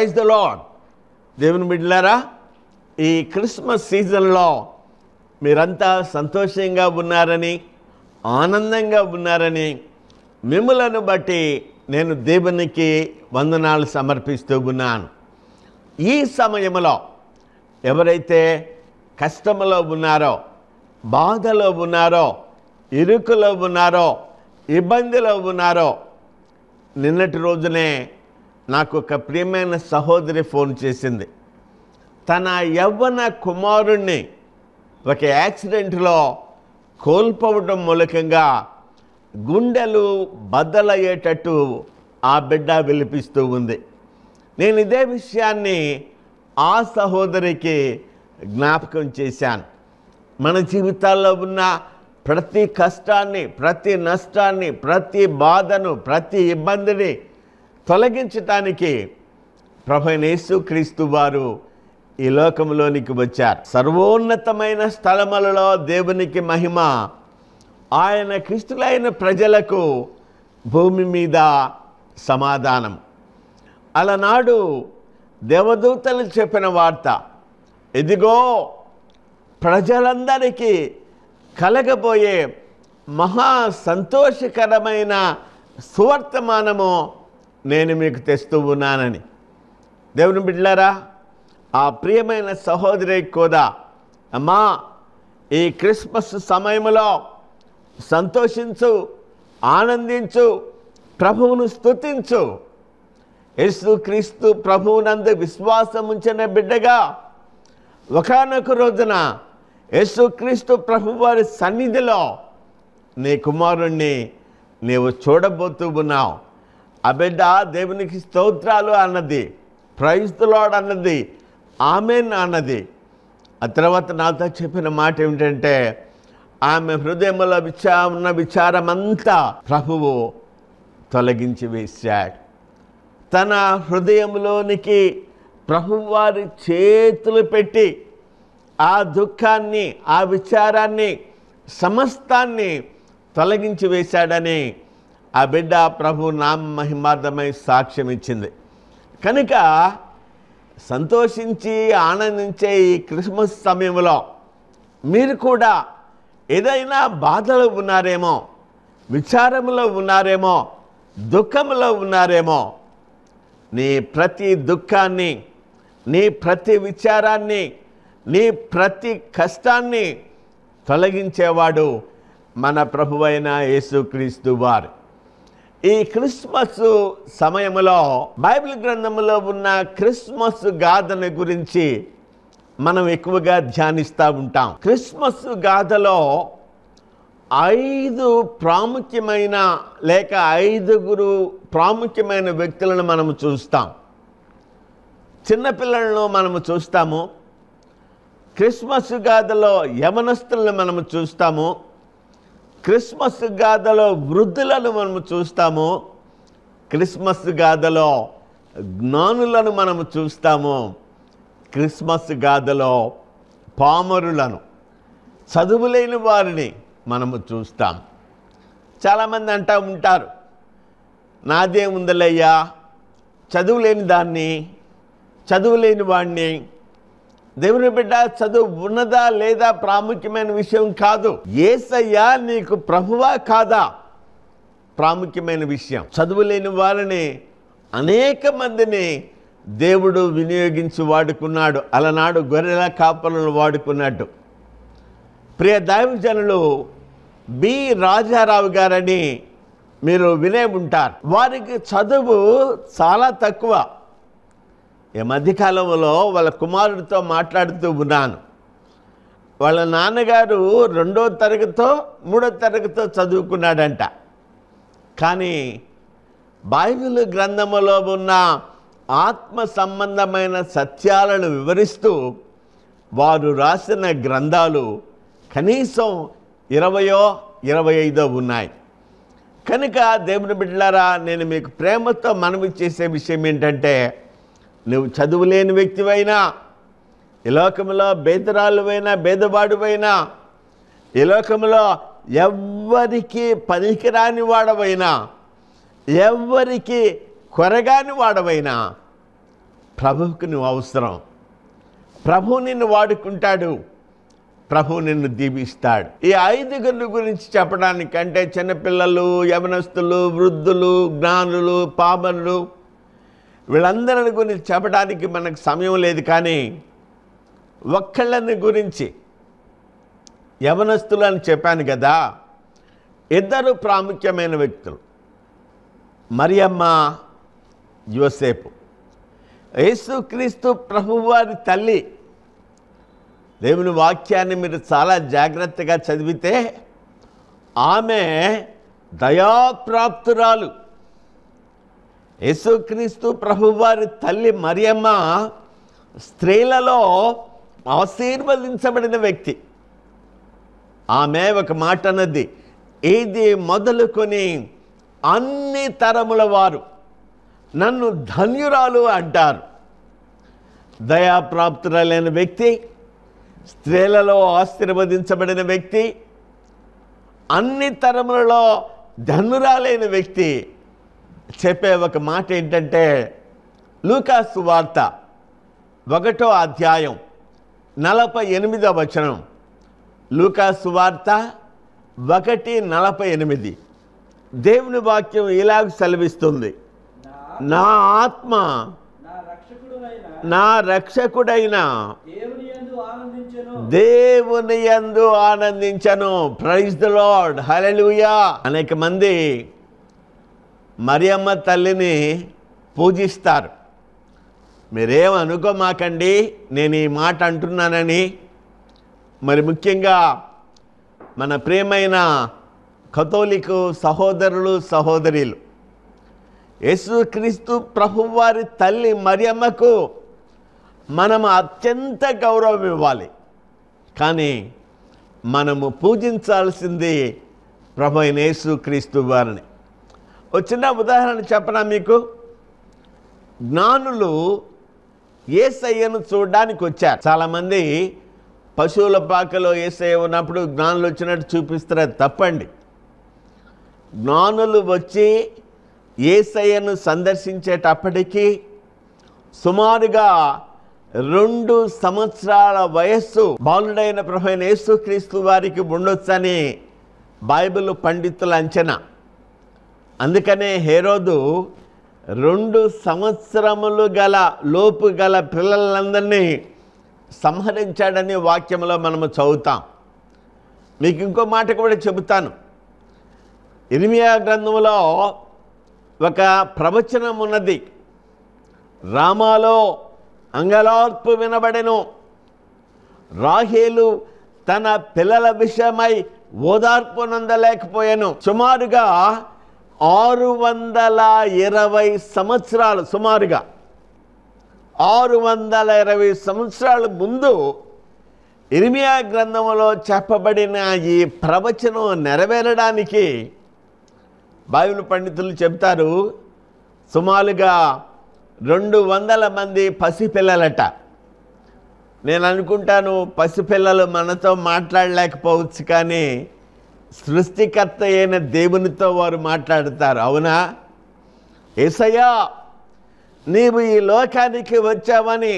praise the lord దేవుని బిడ్డలారా ఈ క్రిస్మస్ సీజన్లో మీరంతా సంతోషంగా ఉన్నారని ఆనందంగా ఉన్నారని మిమ్మలను బట్టి నేను దేవునికి వందనాలు సమర్పిస్తూ ఉన్నాను ఈ సమయంలో ఎవరైతే కష్టంలో ఉన్నారో బాధలో ఉన్నారో ఇరుకులో ఉన్నారో ఇబ్బందిలో ఉన్నారో నిన్నటి రోజునే నాకు ఒక ప్రియమైన సహోదరి ఫోన్ చేసింది తన యవ్వన కుమారుణ్ణి ఒక యాక్సిడెంట్లో కోల్పోవడం మూలకంగా గుండెలు బద్దలయ్యేటట్టు ఆ బిడ్డ విలిపిస్తూ ఉంది నేను ఇదే విషయాన్ని ఆ సహోదరికి జ్ఞాపకం చేశాను మన జీవితాల్లో ఉన్న ప్రతి కష్టాన్ని ప్రతి నష్టాన్ని ప్రతి బాధను ప్రతి ఇబ్బందిని తొలగించటానికి ప్రభనేసు క్రీస్తు వారు ఈ లోకంలోనికి వచ్చారు సర్వోన్నతమైన స్థలములలో దేవునికి మహిమ ఆయన క్రీస్తులైన ప్రజలకు భూమి మీద సమాధానం అలనాడు దేవదూతలు చెప్పిన వార్త ఇదిగో ప్రజలందరికీ కలగబోయే మహా సంతోషకరమైన సువర్తమానము నేను మీకు తెస్తూ ఉన్నానని దేవుని బిడ్లారా ఆ ప్రియమైన సహోదరి కూడా అమ్మా ఈ క్రిస్మస్ సమయంలో సంతోషించు ఆనందించు ప్రభువును స్థుతించు యేసు క్రీస్తు ప్రభువునందు విశ్వాసం ఉంచిన బిడ్డగా ఒకనొక రోజున యేసుక్రీస్తు ప్రభు వారి సన్నిధిలో నీ కుమారుణ్ణి నీవు చూడబోతూ ఉన్నావు బిడ్డ దేవునికి స్తోత్రాలు అన్నది ప్రైస్తలాడ్ అన్నది ఆమెన్ అన్నది ఆ తర్వాత నాతో చెప్పిన మాట ఏమిటంటే ఆమె హృదయంలో విచార ఉన్న విచారమంతా ప్రభువు తొలగించి వేశాడు తన హృదయంలోనికి ప్రభువారి చేతులు పెట్టి ఆ దుఃఖాన్ని ఆ విచారాన్ని సమస్తాన్ని తొలగించి వేశాడని ఆ బిడ్డ ప్రభు నామ మహిమార్థమై సాక్ష్యం ఇచ్చింది కనుక సంతోషించి ఆనందించే ఈ క్రిస్మస్ సమయంలో మీరు కూడా ఏదైనా బాధలో ఉన్నారేమో విచారంలో ఉన్నారేమో దుఃఖంలో ఉన్నారేమో నీ ప్రతి దుఃఖాన్ని నీ ప్రతి విచారాన్ని నీ ప్రతి కష్టాన్ని తొలగించేవాడు మన ప్రభువైన యేసుక్రీస్తు వారు ఈ క్రిస్మస్ సమయంలో బైబిల్ గ్రంథంలో ఉన్న క్రిస్మస్ గాథను గురించి మనం ఎక్కువగా ధ్యానిస్తూ ఉంటాం క్రిస్మస్ గాథలో ఐదు ప్రాముఖ్యమైన లేక ఐదుగురు ప్రాముఖ్యమైన వ్యక్తులను మనము చూస్తాం చిన్నపిల్లలను మనము చూస్తాము క్రిస్మస్ గాథలో యవనస్తులను మనము చూస్తాము క్రిస్మస్ గాథలో వృద్ధులను మనము చూస్తాము క్రిస్మస్ గాథలో జ్ఞానులను మనము చూస్తాము క్రిస్మస్ గాథలో పామరులను చదువులేని వారిని మనము చూస్తాం చాలామంది అంటూ ఉంటారు నాదే ఉందలయ్యా చదువులేని దాన్ని చదువులేని వాడిని దేవుని బిడ్డ చదువు ఉన్నదా లేదా ప్రాముఖ్యమైన విషయం కాదు ఏసయ్యా నీకు ప్రభువా కాదా ప్రాముఖ్యమైన విషయం చదువు లేని వారిని అనేక మందిని దేవుడు వినియోగించి వాడుకున్నాడు అలనాడు గొర్రెల కాపలను వాడుకున్నట్టు ప్రియ దైవజనులు బి రాజారావు గారని మీరు వినే ఉంటారు వారికి చదువు చాలా తక్కువ ఈ మధ్యకాలంలో వాళ్ళ కుమారుడితో మాట్లాడుతూ ఉన్నాను వాళ్ళ నాన్నగారు రెండో తరగతితో మూడో తరగతితో చదువుకున్నాడంట కానీ బైబిల్ గ్రంథములో ఉన్న ఆత్మ సంబంధమైన సత్యాలను వివరిస్తూ వారు రాసిన గ్రంథాలు కనీసం ఇరవయో ఇరవై ఐదో ఉన్నాయి కనుక దేవుని బిడ్డలారా నేను మీకు ప్రేమతో మనవి చేసే విషయం ఏంటంటే నువ్వు చదువులేని వ్యక్తివైనా ఈ లోకంలో బేదరాలువైనా బేదవాడువైనా ఈ లోకంలో ఎవ్వరికి పనికిరాని వాడవైనా ఎవ్వరికి కొరగాని వాడవైనా ప్రభువుకు నువ్వు అవసరం ప్రభువు నిన్ను వాడుకుంటాడు ప్రభువు నిన్ను దీపిస్తాడు ఈ ఐదుగురు గురించి చెప్పడానికంటే చిన్నపిల్లలు యవనస్తులు వృద్ధులు జ్ఞానులు పాపనులు వీళ్ళందరిని గురించి చెప్పడానికి మనకు సమయం లేదు కానీ ఒక్కళ్ళని గురించి యవనస్తులు అని చెప్పాను కదా ఇద్దరు ప్రాముఖ్యమైన వ్యక్తులు మరియమ్మ యోసేపు యేసుక్రీస్తు ప్రభువారి తల్లి దేవుని వాక్యాన్ని మీరు చాలా జాగ్రత్తగా చదివితే ఆమె దయాప్రాప్తురాలు యేసుక్రీస్తు ప్రభువారి తల్లి మరియమ్మ స్త్రీలలో ఆశీర్వదించబడిన వ్యక్తి ఆమె ఒక మాట అన్నది ఇది మొదలుకొని అన్ని తరముల వారు నన్ను ధన్యురాలు అంటారు దయాప్రాప్తురాలైన వ్యక్తి స్త్రీలలో ఆశీర్వదించబడిన వ్యక్తి అన్ని తరములలో ధనురాలైన వ్యక్తి చెప్పే ఒక మాట ఏంటంటే లూకాసు వార్త ఒకటో అధ్యాయం నలభై ఎనిమిదో వచనం లూకాసు వార్త ఒకటి నలభై ఎనిమిది దేవుని వాక్యం ఇలాగ సెలవిస్తుంది నా ఆత్మ నా రక్షకుడైన దేవుని ఎందు ఆనందించను ప్రైజ్ ద లాడ్ హలెలుయా అనేక మంది మరియమ్మ తల్లిని పూజిస్తారు మీరేమనుకోమాకండి అనుకోమాకండి నేను ఈ మాట అంటున్నానని మరి ముఖ్యంగా మన ప్రేమైన కథోలికు సహోదరులు సహోదరులు యేసుక్రీస్తు ప్రభువారి తల్లి మరియమ్మకు మనం అత్యంత గౌరవం ఇవ్వాలి కానీ మనము పూజించాల్సింది ప్రభు యేసుక్రీస్తు వారిని ఒక చిన్న ఉదాహరణ చెప్పనా మీకు జ్ఞానులు ఏసయ్యను చూడడానికి వచ్చారు చాలామంది పశువుల పాకలో ఏసయ్య ఉన్నప్పుడు జ్ఞానులు వచ్చినట్టు చూపిస్తారు తప్పండి జ్ఞానులు వచ్చి ఏసయ్యను సందర్శించేటప్పటికీ సుమారుగా రెండు సంవత్సరాల వయస్సు బాలుడైన ప్రభైన యేసుక్రీస్తు వారికి ఉండొచ్చని బైబిల్ పండితుల అంచనా అందుకనే హేరోదు రెండు సంవత్సరములు గల లోపు గల పిల్లలందరినీ సంహరించాడని వాక్యంలో మనము చదువుతాం మీకు ఇంకో మాట కూడా చెబుతాను ఇర్మియా గ్రంథంలో ఒక ప్రవచనం ఉన్నది రామాలో అంగలార్పు వినబడెను రాహేలు తన పిల్లల విషయమై ఓదార్పు నందలేకపోయాను సుమారుగా ఆరు వందల ఇరవై సంవత్సరాలు సుమారుగా ఆరు వందల ఇరవై సంవత్సరాల ముందు ఇరిమియా గ్రంథంలో చెప్పబడిన ఈ ప్రవచనం నెరవేరడానికి బైబిల్ పండితులు చెబుతారు సుమారుగా రెండు వందల మంది పసిపిల్లలట నేను అనుకుంటాను పసిపిల్లలు మనతో మాట్లాడలేకపోవచ్చు కానీ సృష్టికర్త అయిన దేవునితో వారు మాట్లాడతారు అవునా ఏసయ్యా నీవు ఈ లోకానికి వచ్చావని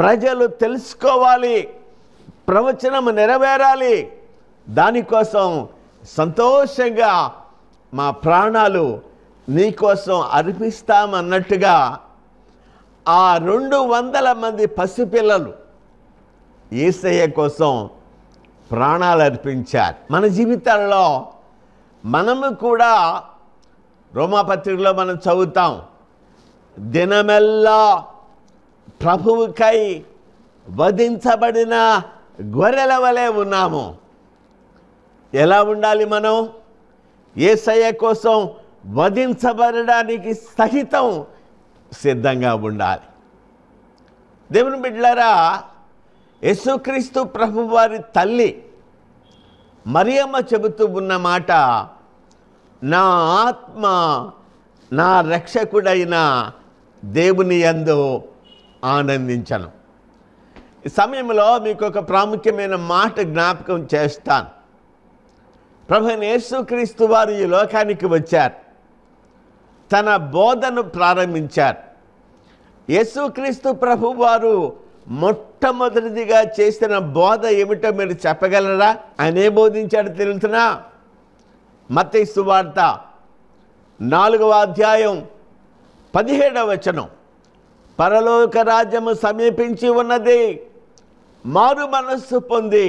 ప్రజలు తెలుసుకోవాలి ప్రవచనం నెరవేరాలి దానికోసం సంతోషంగా మా ప్రాణాలు నీకోసం అర్పిస్తామన్నట్టుగా ఆ రెండు వందల మంది పసిపిల్లలు ఈసయ్య కోసం ప్రాణాలు అర్పించారు మన జీవితాల్లో మనము కూడా రోమాపత్రికలో మనం చదువుతాం దినమెల్లా ప్రభువుకై వధించబడిన గొర్రెల వలె ఉన్నాము ఎలా ఉండాలి మనం ఏసయ్య కోసం వధించబడడానికి సహితం సిద్ధంగా ఉండాలి దేవుని బిడ్డారా యేసుక్రీస్తు ప్రభువారి తల్లి మరియమ్మ చెబుతూ ఉన్న మాట నా ఆత్మ నా రక్షకుడైన దేవుని యందు ఆనందించను ఈ సమయంలో మీకు ఒక ప్రాముఖ్యమైన మాట జ్ఞాపకం చేస్తాను ప్రభు యేసుక్రీస్తు వారు ఈ లోకానికి వచ్చారు తన బోధను ప్రారంభించారు యేసుక్రీస్తు ప్రభు వారు మొట్టమొదటిదిగా చేసిన బోధ ఏమిటో మీరు చెప్పగలరా అనే బోధించాడు తెలుసునా మతైసు వార్త నాలుగవ అధ్యాయం పదిహేడవ వచనం పరలోక రాజ్యము సమీపించి ఉన్నది మారు మనస్సు పొంది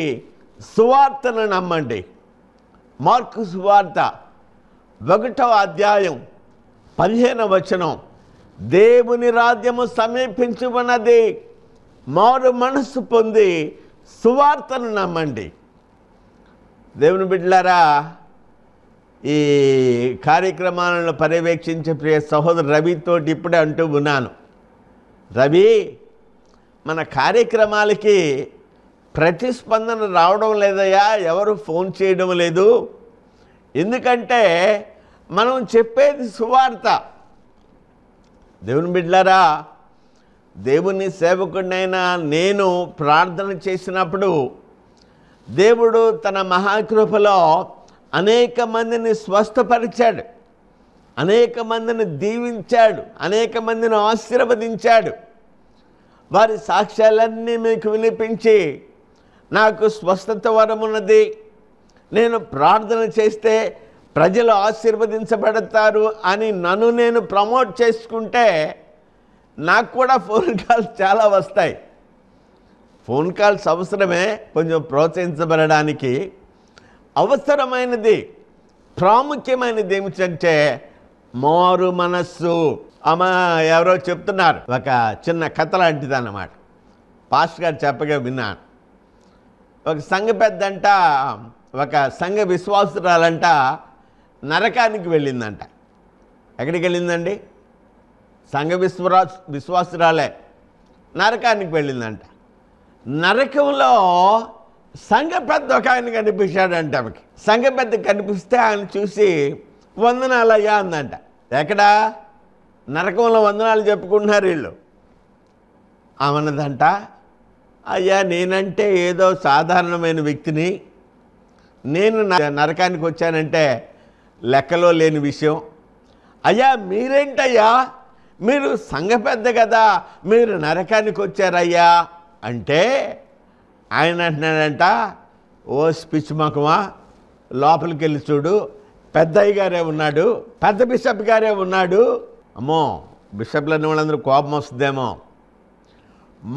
సువార్తను నమ్మండి మార్కు సువార్త ఒకటవ అధ్యాయం పదిహేనవ వచనం దేవుని రాజ్యము సమీపించి ఉన్నది మారు మనస్సు పొంది సువార్తను నమ్మండి దేవుని బిడ్డలారా ఈ కార్యక్రమాలను పర్యవేక్షించే ప్రియ సహోదరు రవితోటి ఇప్పుడే అంటూ ఉన్నాను రవి మన కార్యక్రమాలకి ప్రతిస్పందన రావడం లేదయ్యా ఎవరు ఫోన్ చేయడం లేదు ఎందుకంటే మనం చెప్పేది సువార్త దేవుని బిడ్డలారా దేవుని సేవకుడినైనా నేను ప్రార్థన చేసినప్పుడు దేవుడు తన మహాకృపలో అనేక మందిని స్వస్థపరిచాడు అనేక మందిని దీవించాడు అనేక మందిని ఆశీర్వదించాడు వారి సాక్ష్యాలన్నీ మీకు వినిపించి నాకు స్వస్థత వరమున్నది నేను ప్రార్థన చేస్తే ప్రజలు ఆశీర్వదించబడతారు అని నన్ను నేను ప్రమోట్ చేసుకుంటే నాకు కూడా ఫోన్ కాల్స్ చాలా వస్తాయి ఫోన్ కాల్స్ అవసరమే కొంచెం ప్రోత్సహించబడడానికి అవసరమైనది ప్రాముఖ్యమైనది ఏమిటంటే మారు మనస్సు అమ్మ ఎవరో చెప్తున్నారు ఒక చిన్న కథ లాంటిది అన్నమాట పాస్ట్ గారు చెప్పగా విన్నాను ఒక సంఘ పెద్దంట ఒక సంఘ విశ్వాసురాలంట నరకానికి వెళ్ళిందంట ఎక్కడికి వెళ్ళిందండి సంఘ విశ్వరా విశ్వాసురాలే నరకానికి వెళ్ళిందంట నరకంలో సంఘ పెద్ద ఒక ఆయన కనిపించాడంట ఆమెకి సంఘ పెద్ద కనిపిస్తే ఆయన చూసి వందనాలు అయ్యా అందంట ఎక్కడా నరకంలో వందనాలు చెప్పుకుంటున్నారు వీళ్ళు ఆమెనదంట అయ్యా నేనంటే ఏదో సాధారణమైన వ్యక్తిని నేను నరకానికి వచ్చానంటే లెక్కలో లేని విషయం అయ్యా మీరేంటయ్యా మీరు సంఘ పెద్ద కదా మీరు నరకానికి వచ్చారయ్యా అంటే ఆయన అంటున్నాడంట ఓ స్పిచ్ మకమా లోపలికి వెళ్ళి చూడు పెద్దయ్య గారే ఉన్నాడు పెద్ద బిషప్ గారే ఉన్నాడు అమ్మో బిషప్లు అనే వాళ్ళందరూ కోపం వస్తుందేమో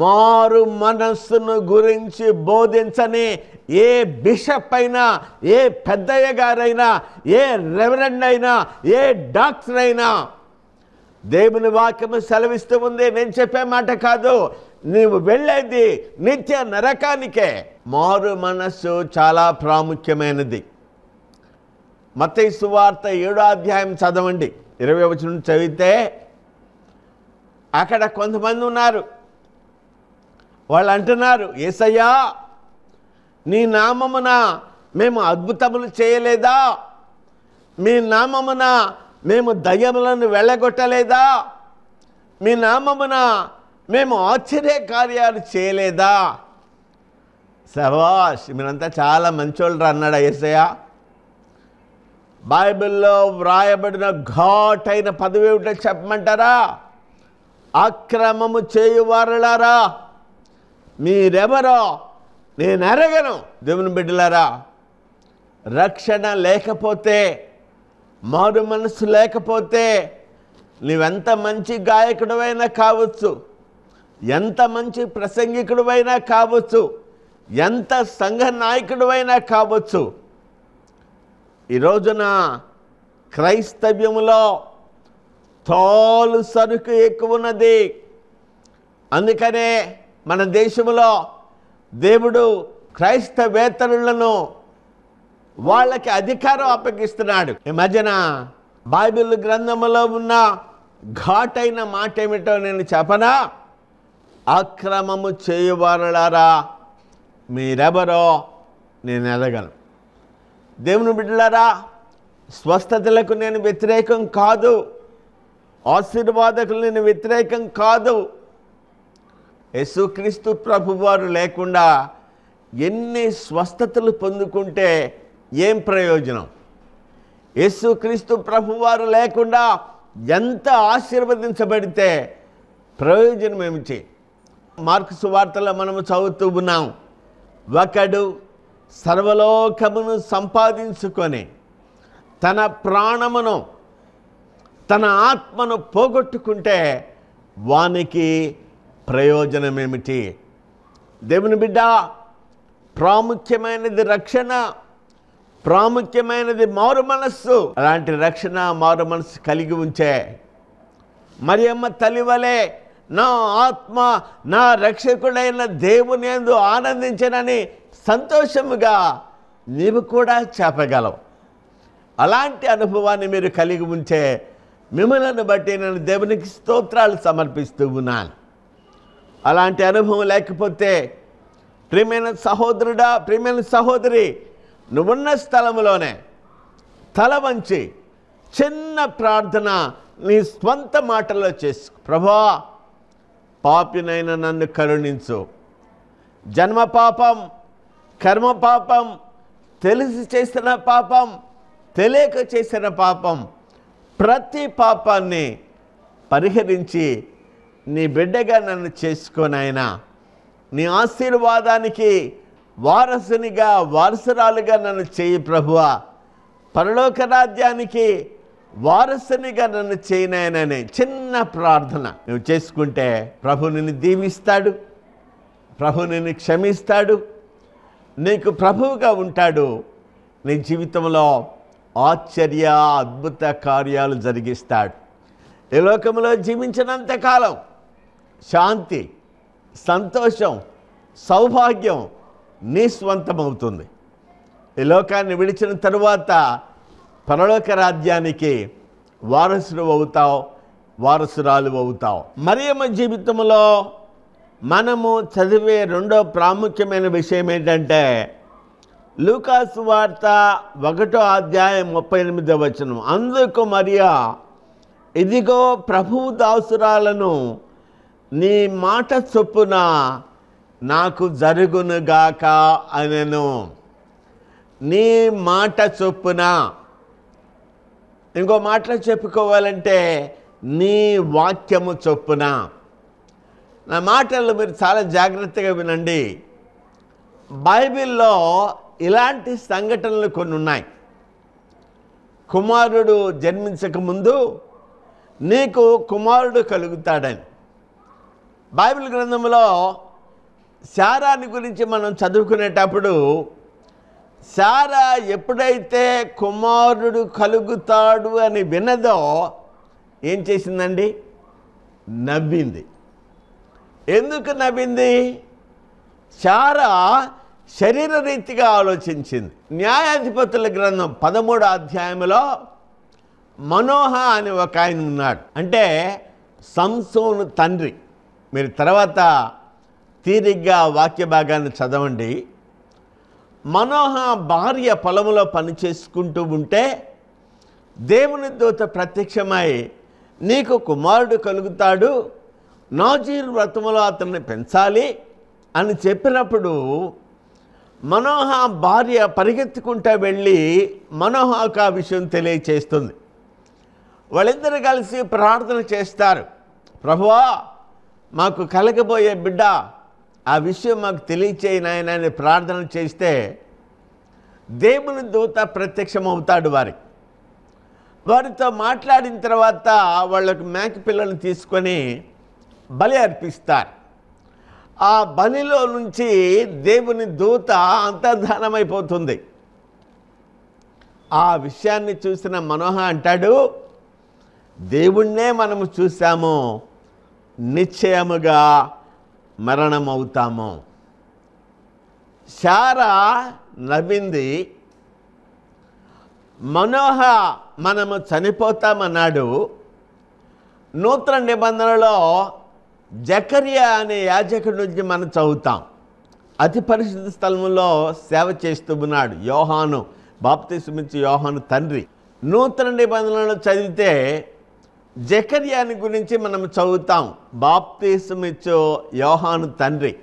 మారు మనస్సును గురించి బోధించని ఏ బిషప్ అయినా ఏ పెద్దయ్య గారైనా ఏ రెవరెండ్ అయినా ఏ డాక్టర్ అయినా దేవుని వాక్యము సెలవిస్తూ ఉంది నేను చెప్పే మాట కాదు నీవు వెళ్ళేది నిత్య నరకానికే మారు మనస్సు చాలా ప్రాముఖ్యమైనది మత సువార్త ఏడో అధ్యాయం చదవండి ఇరవై వచ్చిన చదివితే అక్కడ కొంతమంది ఉన్నారు వాళ్ళు అంటున్నారు ఏసయ్యా నీ నామమున మేము అద్భుతములు చేయలేదా మీ నామమున మేము దయ్యములను వెళ్ళగొట్టలేదా మీ నామమున మేము ఆశ్చర్య కార్యాలు చేయలేదా సవాష్ మీరంతా చాలా మంచోళ్ళు అన్నాడు ఏసయ్య బైబిల్లో వ్రాయబడిన ఘాట్ అయిన పదవి ఏమిటో చెప్పమంటారా అక్రమము చేయువారులారా మీరెవరో నేను అరగను దేవుని బిడ్డలారా రక్షణ లేకపోతే మారు మనసు లేకపోతే నువ్వెంత మంచి గాయకుడివైనా కావచ్చు ఎంత మంచి ప్రసంగికుడివైనా కావచ్చు ఎంత సంఘ నాయకుడివైనా కావచ్చు ఈరోజున క్రైస్తవ్యములో తోలు సరుకు ఎక్కువ ఉన్నది అందుకనే మన దేశంలో దేవుడు క్రైస్తవేతరులను వాళ్ళకి అధికారం అప్పగిస్తున్నాడు ఈ మధ్యన బైబిల్ గ్రంథంలో ఉన్న ఘాటైన మాట ఏమిటో నేను చెప్పనా అక్రమము చేయువారులారా మీరెవరో నేను ఎదగలను దేవుని బిడ్డలారా స్వస్థతలకు నేను వ్యతిరేకం కాదు ఆశీర్వాదకులు నేను వ్యతిరేకం కాదు యేసుక్రీస్తు ప్రభువారు లేకుండా ఎన్ని స్వస్థతలు పొందుకుంటే ఏం ప్రయోజనం యేసుక్రీస్తు ప్రభువారు లేకుండా ఎంత ఆశీర్వదించబడితే ప్రయోజనం ఏమిటి మార్క్స్ వార్తలో మనము చదువుతూ ఉన్నాం ఒకడు సర్వలోకమును సంపాదించుకొని తన ప్రాణమును తన ఆత్మను పోగొట్టుకుంటే వానికి ప్రయోజనమేమిటి దేవుని బిడ్డ ప్రాముఖ్యమైనది రక్షణ ప్రాముఖ్యమైనది మారు మనస్సు అలాంటి రక్షణ మారు మనస్సు కలిగి ఉంచే మరియమ్మ తల్లివలే నా ఆత్మ నా రక్షకుడైన దేవుని ఎందు ఆనందించనని సంతోషముగా నీవు కూడా చెప్పగలవు అలాంటి అనుభవాన్ని మీరు కలిగి ఉంచే మిమ్మల్ని బట్టి నేను దేవునికి స్తోత్రాలు సమర్పిస్తూ ఉన్నాను అలాంటి అనుభవం లేకపోతే ప్రియమైన సహోదరుడా ప్రియమైన సహోదరి నువ్వున్న స్థలములోనే తల వంచి చిన్న ప్రార్థన నీ స్వంత మాటల్లో చేసుకు ప్రభా పాపినైన నన్ను కరుణించు జన్మ పాపం కర్మ పాపం తెలిసి చేసిన పాపం తెలియక చేసిన పాపం ప్రతి పాపాన్ని పరిహరించి నీ బిడ్డగా నన్ను చేసుకోనైనా నీ ఆశీర్వాదానికి వారసునిగా వారసురాలుగా నన్ను చేయి ప్రభువా పరలోక రాజ్యానికి వారసునిగా నన్ను చేయనాయననే చిన్న ప్రార్థన నువ్వు చేసుకుంటే ప్రభు నిన్ను దీవిస్తాడు ప్రభు నిన్ను క్షమిస్తాడు నీకు ప్రభువుగా ఉంటాడు నీ జీవితంలో ఆశ్చర్య అద్భుత కార్యాలు జరిగిస్తాడు ఈ లోకంలో జీవించినంతకాలం శాంతి సంతోషం సౌభాగ్యం నీ స్వంతమవుతుంది ఈ లోకాన్ని విడిచిన తరువాత పరలోక రాజ్యానికి వారసులు అవుతావు వారసురాలు అవుతావు మరియమ్మ జీవితంలో మనము చదివే రెండో ప్రాముఖ్యమైన విషయం ఏంటంటే లూకాసు వార్త ఒకటో అధ్యాయం ముప్పై ఎనిమిదో వచనం అందుకు మరియా ఇదిగో ప్రభు దాసురాలను నీ మాట చొప్పున నాకు జరుగునుగాక అనను నీ మాట చొప్పున ఇంకో మాటలో చెప్పుకోవాలంటే నీ వాక్యము చొప్పున నా మాటలు మీరు చాలా జాగ్రత్తగా వినండి బైబిల్లో ఇలాంటి సంఘటనలు కొన్ని ఉన్నాయి కుమారుడు జన్మించకముందు నీకు కుమారుడు కలుగుతాడని బైబిల్ గ్రంథంలో శారాని గురించి మనం చదువుకునేటప్పుడు శారా ఎప్పుడైతే కుమారుడు కలుగుతాడు అని విన్నదో ఏం చేసిందండి నవ్వింది ఎందుకు నవ్వింది శారా శరీర రీతిగా ఆలోచించింది న్యాయాధిపతుల గ్రంథం పదమూడో అధ్యాయంలో మనోహ అని ఒక ఆయన ఉన్నాడు అంటే సంసోను తండ్రి మీరు తర్వాత తీరిగ్గా వాక్య భాగాన్ని చదవండి మనోహ భార్య పొలంలో పనిచేసుకుంటూ ఉంటే దేవుని దూత ప్రత్యక్షమై నీకు కుమారుడు కలుగుతాడు నాజీర్ వ్రతములో అతన్ని పెంచాలి అని చెప్పినప్పుడు మనోహ భార్య పరిగెత్తుకుంటూ వెళ్ళి మనోహకు ఆ విషయం తెలియచేస్తుంది వాళ్ళిద్దరు కలిసి ప్రార్థన చేస్తారు ప్రభువా మాకు కలగబోయే బిడ్డ ఆ విషయం మాకు తెలియచేయను ఆయన అని ప్రార్థన చేస్తే దేవుని దూత ప్రత్యక్షమవుతాడు వారికి వారితో మాట్లాడిన తర్వాత వాళ్ళకు మేక పిల్లలు తీసుకొని బలి అర్పిస్తారు ఆ బలిలో నుంచి దేవుని దూత అంతర్ధానమైపోతుంది ఆ విషయాన్ని చూసిన మనోహ అంటాడు దేవుణ్ణే మనము చూసాము నిశ్చయముగా మరణమవుతాము శార నవ్వింది మనోహ మనము చనిపోతామన్నాడు నూతన నిబంధనలో జకరియా అనే యాజకుడి నుంచి మనం చదువుతాం అతి పరిశుద్ధ స్థలంలో సేవ చేస్తూ ఉన్నాడు యోహాను సుమించి యోహాను తండ్రి నూతన నిబంధనలు చదివితే జకర్యాని గురించి మనం చదువుతాం బాప్తీసమిచ్చో యోహాను తండ్రి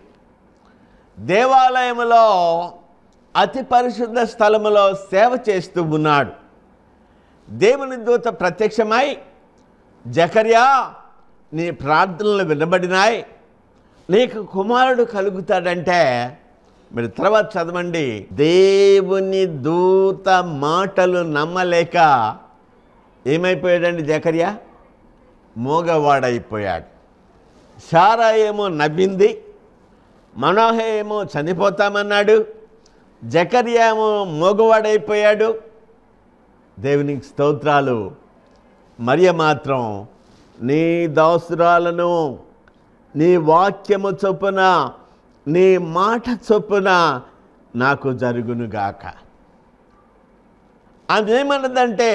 దేవాలయంలో అతి పరిశుద్ధ స్థలములో సేవ చేస్తూ ఉన్నాడు దేవుని దూత ప్రత్యక్షమై జకర్యా నీ ప్రార్థనలు వినబడినాయి నీకు కుమారుడు కలుగుతాడంటే మీరు తర్వాత చదవండి దేవుని దూత మాటలు నమ్మలేక ఏమైపోయాడండి జకర్యా మూగవాడైపోయాడు శారా ఏమో నవ్వింది మనోహ ఏమో చనిపోతామన్నాడు జకర్యా ఏమో మూగవాడైపోయాడు దేవునికి స్తోత్రాలు మరియ మాత్రం నీ దోసురాలను నీ వాక్యము చొప్పున నీ మాట చొప్పున నాకు జరుగునుగాక అదేమన్నదంటే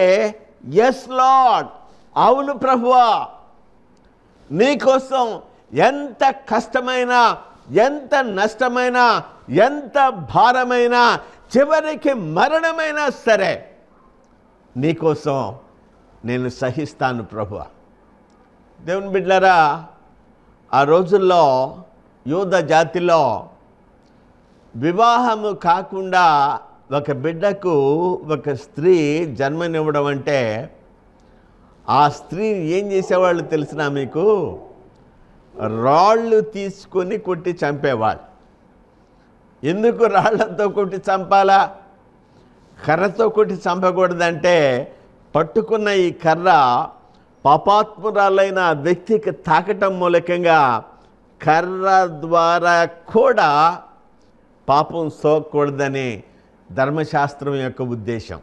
ఎస్ లాడ్ అవును ప్రభువా నీకోసం ఎంత కష్టమైన ఎంత నష్టమైన ఎంత భారమైన చివరికి మరణమైనా సరే నీకోసం నేను సహిస్తాను ప్రభు దేవుని బిడ్డరా ఆ రోజుల్లో యూద జాతిలో వివాహము కాకుండా ఒక బిడ్డకు ఒక స్త్రీ జన్మనివ్వడం అంటే ఆ స్త్రీ ఏం చేసేవాళ్ళు తెలిసినా మీకు రాళ్ళు తీసుకొని కొట్టి చంపేవాళ్ళు ఎందుకు రాళ్లతో కొట్టి చంపాలా కర్రతో కొట్టి చంపకూడదంటే పట్టుకున్న ఈ కర్ర పాపాత్మురాలైన వ్యక్తికి తాకటం మూలకంగా కర్ర ద్వారా కూడా పాపం సోకూడదని ధర్మశాస్త్రం యొక్క ఉద్దేశం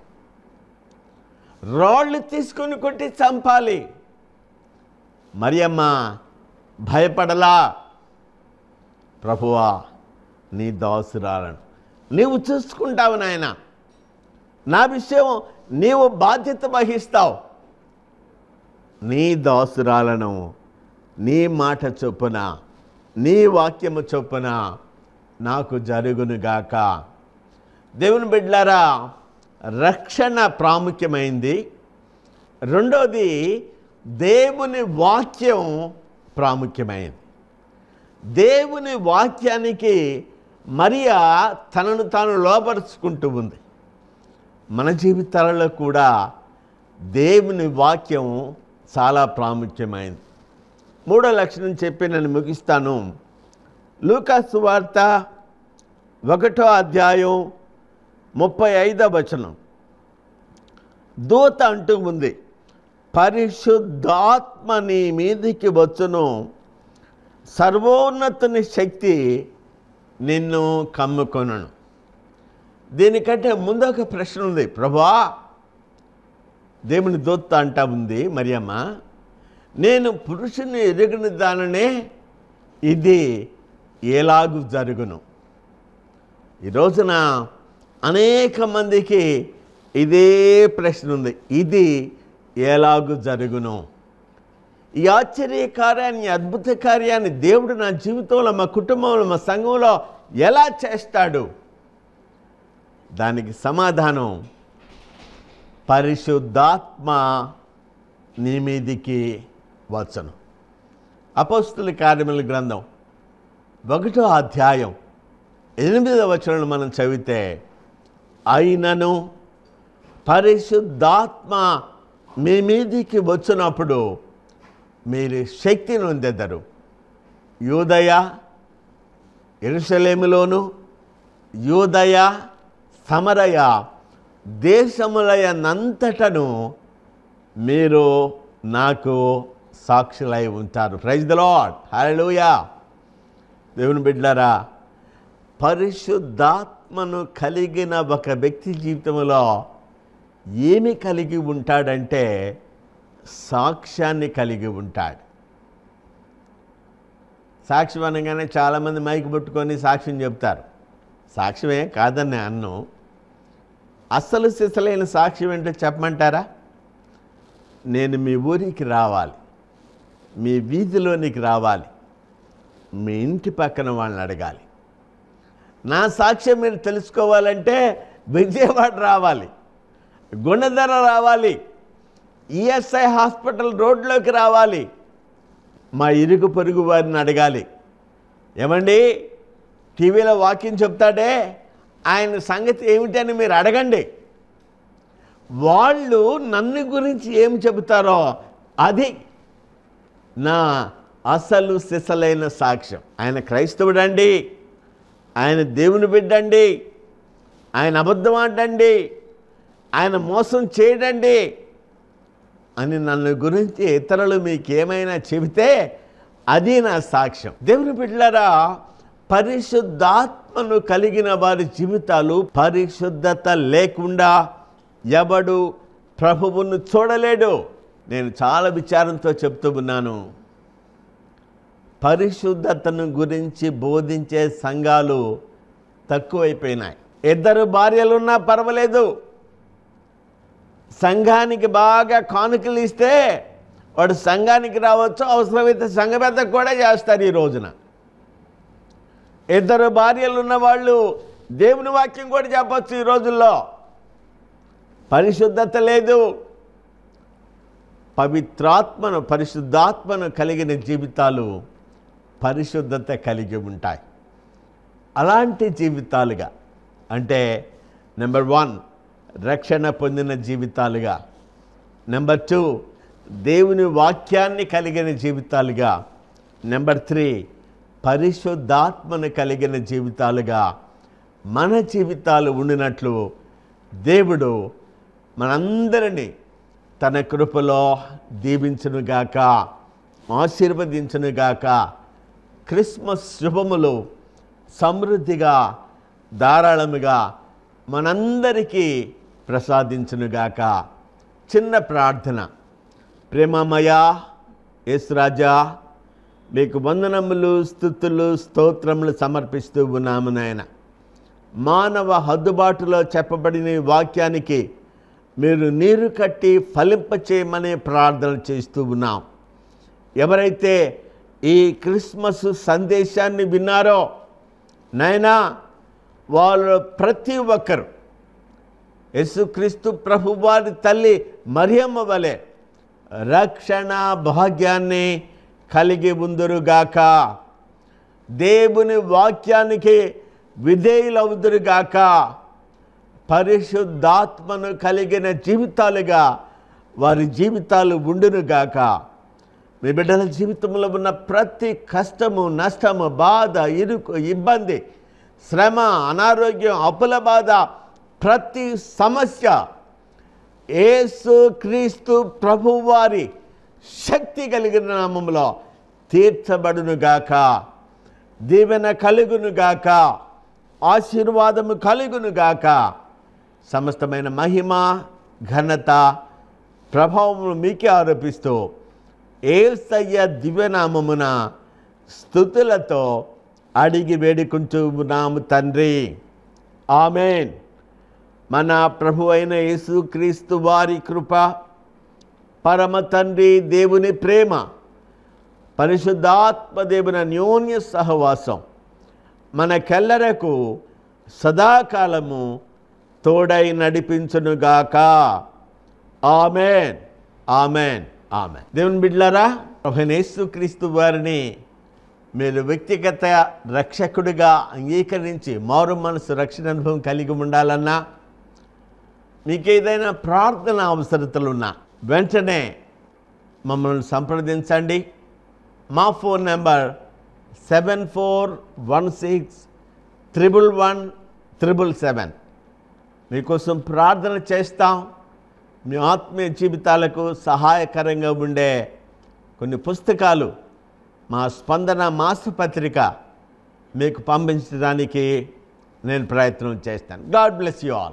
రాళ్ళు తీసుకొని కొట్టి చంపాలి అమ్మ భయపడలా ప్రభువా నీ దాసురాలను నీవు చూసుకుంటావు నాయన నా విషయం నీవు బాధ్యత వహిస్తావు నీ దాసురాలను నీ మాట చొప్పున నీ వాక్యము చొప్పున నాకు జరుగునుగాక దేవుని బిడ్లారా రక్షణ ప్రాముఖ్యమైంది రెండవది దేవుని వాక్యం ప్రాముఖ్యమైంది దేవుని వాక్యానికి మరియా తనను తాను లోపరుచుకుంటూ ఉంది మన జీవితాలలో కూడా దేవుని వాక్యం చాలా ప్రాముఖ్యమైంది మూడో లక్షణం చెప్పి నేను ముగిస్తాను లూకాసు వార్త ఒకటో అధ్యాయం ముప్పై ఐదవ వచనం దూత అంటూ ఉంది పరిశుద్ధాత్మ నీ మీదికి వచ్చును సర్వోన్నతుని శక్తి నిన్ను కమ్ముకొనను దీనికంటే ముందు ఒక ప్రశ్న ఉంది ప్రభా దేవుని దూత అంటా ఉంది మరియమ్మ నేను పురుషుని ఎరుగిన దాననే ఇది ఎలాగూ జరుగును ఈ రోజున అనేక మందికి ఇదే ప్రశ్న ఉంది ఇది ఎలాగూ జరుగును ఈ ఆశ్చర్య కార్యాన్ని అద్భుత కార్యాన్ని దేవుడు నా జీవితంలో మా కుటుంబంలో మా సంఘంలో ఎలా చేస్తాడు దానికి సమాధానం పరిశుద్ధాత్మ నీ మీదికి వచ్చను అపస్తుల కార్యముల గ్రంథం ఒకటో అధ్యాయం ఎనిమిదవ వచనంలో మనం చదివితే అయినను పరిశుద్ధాత్మ మీ మీదికి వచ్చినప్పుడు మీరు శక్తి నొందెదరు యూదయ ఎరుసలేములోను యూదయ సమరయ దేశములయనంతటను మీరు నాకు సాక్షులై ఉంటారు ప్రైజ్ ద లాడ్ హలోయా దేవుని బిడ్డారా పరిశుద్ధాత్ ఆత్మను కలిగిన ఒక వ్యక్తి జీవితంలో ఏమి కలిగి ఉంటాడంటే సాక్ష్యాన్ని కలిగి ఉంటాడు సాక్ష్యం అనగానే చాలామంది మైకి పట్టుకొని సాక్ష్యం చెప్తారు సాక్ష్యమే కాదని అన్ను అస్సలు సిసలైన సాక్ష్యం ఏంటో చెప్పమంటారా నేను మీ ఊరికి రావాలి మీ వీధిలోనికి రావాలి మీ ఇంటి పక్కన వాళ్ళని అడగాలి నా సాక్ష్యం మీరు తెలుసుకోవాలంటే విజయవాడ రావాలి గుణధర రావాలి ఈఎస్ఐ హాస్పిటల్ రోడ్లోకి రావాలి మా ఇరుగు పొరుగు వారిని అడగాలి ఏమండి టీవీలో వాకింగ్ చెప్తాడే ఆయన సంగతి ఏమిటి అని మీరు అడగండి వాళ్ళు నన్ను గురించి ఏమి చెబుతారో అది నా అసలు సిసలైన సాక్ష్యం ఆయన క్రైస్తవుడండి ఆయన దేవుని బిడ్డండి ఆయన అబద్ధం ఆడండి ఆయన మోసం చేయడండి అని నన్ను గురించి ఇతరులు మీకేమైనా చెబితే అది నా సాక్ష్యం దేవుని బిడ్డలారా పరిశుద్ధాత్మను కలిగిన వారి జీవితాలు పరిశుద్ధత లేకుండా ఎవడు ప్రభువును చూడలేడు నేను చాలా విచారంతో చెప్తూ ఉన్నాను పరిశుద్ధతను గురించి బోధించే సంఘాలు తక్కువైపోయినాయి ఇద్దరు భార్యలున్నా పర్వాలేదు సంఘానికి బాగా కానుకలు ఇస్తే వాడు సంఘానికి రావచ్చు అవసరమైతే సంఘపెద్ద కూడా చేస్తారు ఈ రోజున ఇద్దరు భార్యలు ఉన్న వాళ్ళు దేవుని వాక్యం కూడా చెప్పచ్చు ఈ రోజుల్లో పరిశుద్ధత లేదు పవిత్రాత్మను పరిశుద్ధాత్మను కలిగిన జీవితాలు పరిశుద్ధత కలిగి ఉంటాయి అలాంటి జీవితాలుగా అంటే నెంబర్ వన్ రక్షణ పొందిన జీవితాలుగా నెంబర్ టూ దేవుని వాక్యాన్ని కలిగిన జీవితాలుగా నెంబర్ త్రీ పరిశుద్ధాత్మను కలిగిన జీవితాలుగా మన జీవితాలు ఉండినట్లు దేవుడు మనందరినీ తన కృపలో దీవించునుగాక ఆశీర్వదించునుగాక క్రిస్మస్ శుభములు సమృద్ధిగా ధారాళముగా మనందరికీ ప్రసాదించునుగాక చిన్న ప్రార్థన ప్రేమామయ యేసురాజా మీకు వందనములు స్థుతులు స్తోత్రములు సమర్పిస్తూ ఉన్నాము నాయన మానవ హద్దుబాటులో చెప్పబడిన వాక్యానికి మీరు నీరు కట్టి ఫలింపచేయమని ప్రార్థన చేస్తూ ఉన్నాం ఎవరైతే ఈ క్రిస్మస్ సందేశాన్ని విన్నారో నైనా వాళ్ళు ప్రతి ఒక్కరు యేసుక్రీస్తు ప్రభువారి తల్లి మరియమ్మ వలె రక్షణ భాగ్యాన్ని కలిగి ఉందరుగాక దేవుని వాక్యానికి విధేయులవుదురుగాక పరిశుద్ధాత్మను కలిగిన జీవితాలుగా వారి జీవితాలు ఉండునుగాక మీ బిడ్డల జీవితంలో ఉన్న ప్రతి కష్టము నష్టము బాధ ఇరుకు ఇబ్బంది శ్రమ అనారోగ్యం అప్పుల బాధ ప్రతి సమస్య ఏసు క్రీస్తు ప్రభువారి శక్తి కలిగిన నామంలో తీర్చబడునుగాక దీవెన కలుగునుగాక ఆశీర్వాదము కలుగునుగాక సమస్తమైన మహిమ ఘనత ప్రభావం మీకే ఆరోపిస్తూ ఏసయ్య దివ్యనామమున స్థుతులతో అడిగి వేడుకుంటున్నాము తండ్రి ఆమెన్ మన ప్రభు అయిన యేసుక్రీస్తు వారి కృప పరమ తండ్రి దేవుని ప్రేమ పరిశుద్ధాత్మ దేవుని అన్యోన్య సహవాసం మన కెల్లరకు సదాకాలము తోడై నడిపించునుగాక ఆమెన్ ఆమెన్ ఆమె దేవుని బిడ్లారా ప్రభునేసు క్రీస్తు వారిని మీరు వ్యక్తిగత రక్షకుడిగా అంగీకరించి మారు మనసు రక్షణ అనుభవం కలిగి ఉండాలన్నా ఏదైనా ప్రార్థన అవసరతలున్నా వెంటనే మమ్మల్ని సంప్రదించండి మా phone number seven four one six triple one triple seven మీకోసం ప్రార్థన చేస్తాం మీ ఆత్మీయ జీవితాలకు సహాయకరంగా ఉండే కొన్ని పుస్తకాలు మా స్పందన మాసపత్రిక మీకు పంపించడానికి నేను ప్రయత్నం చేస్తాను గాడ్ బ్లెస్ యూ ఆల్